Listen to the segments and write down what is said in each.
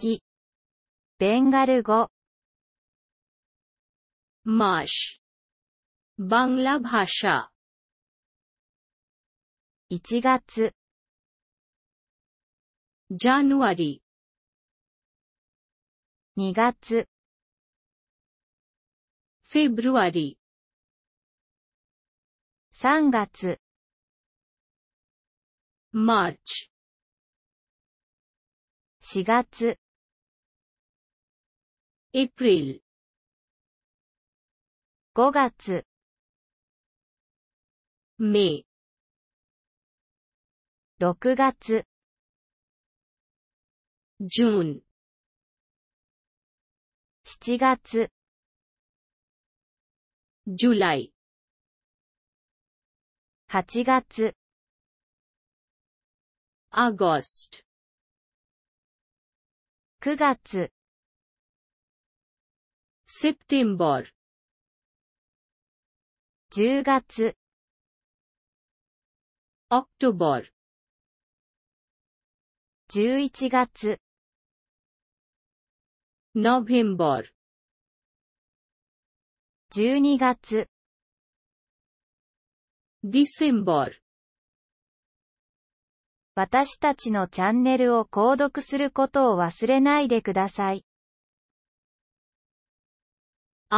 き。ベンガル語。マーシ。ュバンラブハシャ。1月。ジャヌアリ。ー2月。フェブルアリ。3月。マーチ。4月。April 5月 May 6月 June 7月 July 8月 August 9月 September 10月 October 11月 November 12月 December 私たちのチャンネルを購読することを忘れないでください。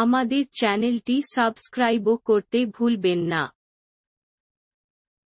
আমাদের চ্যানেলটি সাবস্ক্রাইবও করতে ভুলবেন না